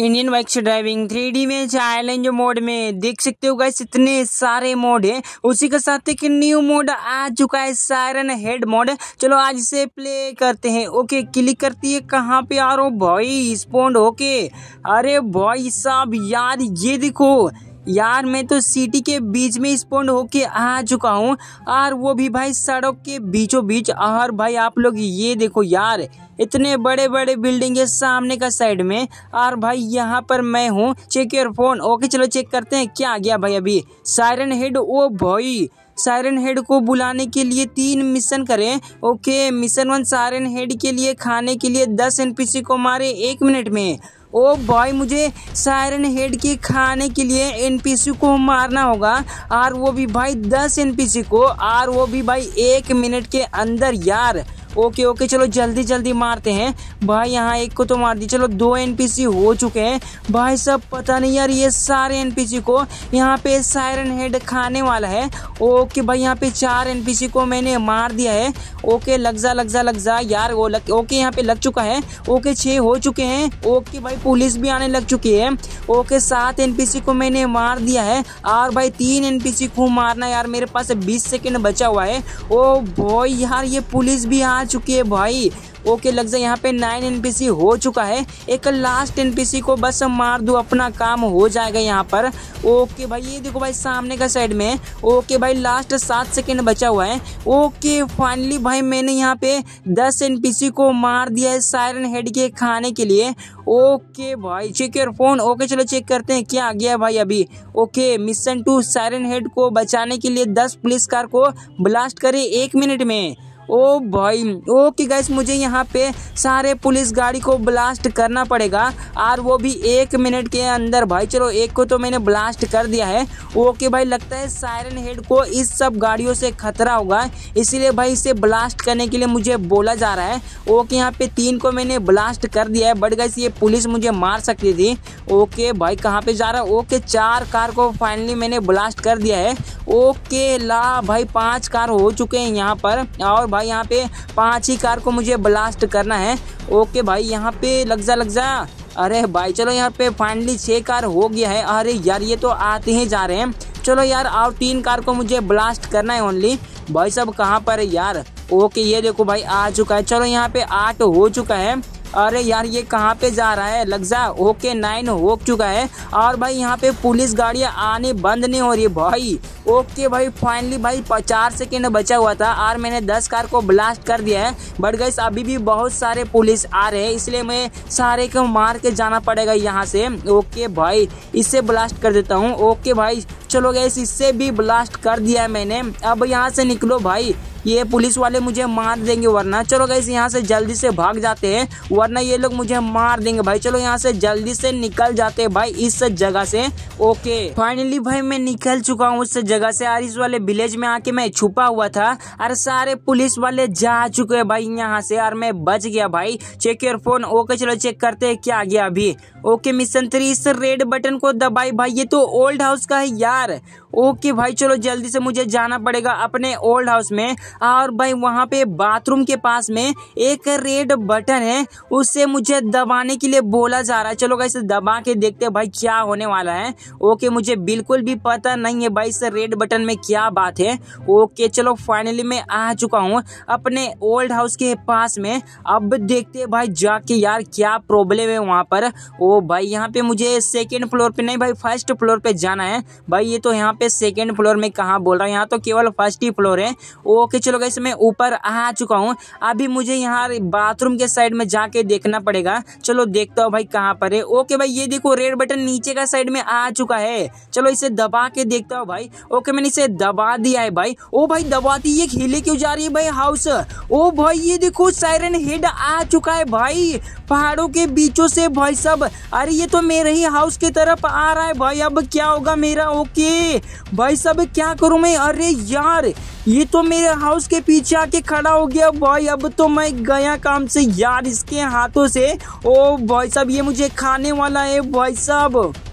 Indian bike से driving three में challenge mode में देख सकते हो गैस इतने सारे मोड है उसी के साथ एक न्यू मोड आ चुका है सायरन हेड मोड चलो आज इसे प्ले करते हैं ओके क्लिक करती है कहाँ पे आ रो भाई स्पॉन्ड होके अरे भाई साहब यार ये देखो यार मैं तो सिटी के बीच में स्पॉन्ड होके आ चुका हूँ और वो भी भाई सड़क के बीचों बीच और भाई आप लोग ये देखो यार इतने बड़े बड़े बिल्डिंग है सामने का साइड में और भाई यहाँ पर मैं हूँ चेक योर फोन ओके चलो चेक करते हैं क्या आ गया भाई अभी सायरन हेड ओ भाई सायरन हेड को बुलाने के लिए तीन मिशन करें okay mission one siren head के लिए खाने के लिए दस एनपीसी को मारे एक मिनट में ओ बॉय मुझे सायरन हेड के खाने के लिए एनपीसी को मारना होगा और वो भी भाई दस एनपीसी को और वो भी भाई एक मिनट के अंदर यार ओके ओके चलो जल्दी जल्दी मारते हैं भाई यहाँ एक को तो मार दी चलो दो एनपीसी हो चुके हैं भाई सब पता नहीं यार ये सारे एनपीसी को यहाँ पे सायरन हेड खाने वाला है ओके भाई यहाँ पे चार एनपीसी को मैंने मार दिया है ओके लग जा लग जा लग जा यार वो लग ओके यहाँ पे लग चुका है ओके छः हो चुके हैं ओके भाई पुलिस भी आने लग चुकी है ओके सात एन को मैंने मार दिया है और भाई तीन एन को मारना यार मेरे पास बीस सेकेंड बचा हुआ है ओ भाई यार ये पुलिस भी आ चुकी है भाई ओके लग जाए यहाँ पे नाइन एन हो चुका है एक लास्ट एन को बस मार दो अपना काम हो जाएगा यहाँ पर ओके भाई ये देखो भाई सामने का साइड में ओके भाई लास्ट सात सेकेंड बचा हुआ है ओके फाइनली भाई मैंने यहाँ पे दस एन को मार दिया है सायरन हेड के खाने के लिए ओके भाई चेक योर फोन ओके चलो चेक करते हैं क्या आ गया भाई अभी okay mission two siren head को बचाने के लिए दस पुलिस कार को ब्लास्ट करे एक मिनट में ओ भाई ओके गैस मुझे यहाँ पे सारे पुलिस गाड़ी को ब्लास्ट करना पड़ेगा और वो भी एक मिनट के अंदर भाई चलो एक को तो मैंने ब्लास्ट कर दिया है ओके भाई लगता है सायरन हेड को इस सब गाड़ियों से खतरा होगा इसीलिए भाई इसे ब्लास्ट करने के लिए मुझे बोला जा रहा है ओके यहाँ पे तीन को मैंने ब्लास्ट कर दिया है बट गैस ये पुलिस मुझे मार सकती थी ओके भाई कहाँ पे जा रहा है ओके चार कार को फाइनली मैंने ब्लास्ट कर दिया है ओके ला भाई पांच कार हो चुके हैं यहाँ पर और भाई यहाँ पे पांच ही कार को मुझे ब्लास्ट करना है ओके भाई यहाँ पे लग जा लग जा अरे भाई चलो यहाँ पे फाइनली छः कार हो गया है अरे यार ये तो आते ही जा रहे हैं चलो यार और तीन कार को मुझे ब्लास्ट करना है ओनली भाई सब कहाँ पर है यार ओके ये देखो भाई आ चुका है चलो यहाँ पे आठ हो चुका है अरे यार ये कहाँ पे जा रहा है लगजा ओके नाइन हो चुका है और भाई यहाँ पे पुलिस गाड़ियाँ आने बंद नहीं हो रही भाई ओके भाई फाइनली भाई चार सेकेंड बचा हुआ था और मैंने दस कार को ब्लास्ट कर दिया है बट गई अभी भी बहुत सारे पुलिस आ रहे हैं इसलिए मैं सारे को मार के जाना पड़ेगा यहाँ से ओके भाई इससे ब्लास्ट कर देता हूँ ओके भाई चलो गैस इससे भी ब्लास्ट कर दिया है मैंने अब यहाँ से निकलो भाई ये पुलिस वाले मुझे मार देंगे वरना चलो गई यहाँ से जल्दी से भाग जाते हैं वरना ये लोग मुझे मार देंगे भाई चलो यहाँ से जल्दी से निकल जाते हैं भाई इस जगह से ओके फाइनली भाई मैं निकल चुका हूँ उस जगह से यार इस वाले विलेज में आके मैं छुपा हुआ था और सारे पुलिस वाले जा चुके हैं भाई यहाँ से और मैं बच गया भाई चेक योर फोन ओके चलो चेक करते है क्या आ गया अभी ओके मिशन थ्री इस रेड बटन को दबाई भाई ये तो ओल्ड हाउस का है यार ओके भाई चलो जल्दी से मुझे जाना पड़ेगा अपने ओल्ड हाउस में और भाई वहाँ पे बाथरूम के पास में एक रेड बटन है उससे मुझे दबाने के लिए बोला जा रहा है चलो भाई दबा के देखते हैं भाई क्या होने वाला है ओके मुझे बिल्कुल भी पता नहीं है भाई इस रेड बटन में क्या बात है ओके चलो फाइनली मैं आ चुका हूँ अपने ओल्ड हाउस के पास में अब देखते हैं भाई जाके यार क्या प्रॉब्लम है वहाँ पर ओ भाई यहाँ पे मुझे सेकेंड फ्लोर पे नहीं भाई फर्स्ट फ्लोर पे जाना है भाई ये तो यहाँ पे पे सेकेंड फ्लोर में कहाँ बोल रहा हूँ यहाँ तो केवल फर्स्ट ही फ्लोर है ओके चलो गई मैं ऊपर आ चुका हूँ अभी मुझे यहाँ बाथरूम के साइड में जाके देखना पड़ेगा चलो देखता हूँ भाई कहाँ पर है ओके भाई ये देखो रेड बटन नीचे का साइड में आ चुका है चलो इसे दबा के देखता हूँ भाई ओके मैंने इसे दबा दिया है भाई ओ भाई दबाती ये खेले क्यों जा रही है भाई हाउस ओ भाई ये देखो सायरन हेड आ चुका है भाई पहाड़ों के बीचों से भाई सब अरे ये तो मेरे ही हाउस की तरफ आ रहा है भाई अब क्या होगा मेरा ओके भाई साहब क्या करूँ मैं अरे यार ये तो मेरे हाउस के पीछे आके खड़ा हो गया भाई अब तो मैं गया काम से यार इसके हाथों से ओ भाई साहब ये मुझे खाने वाला है भाई साहब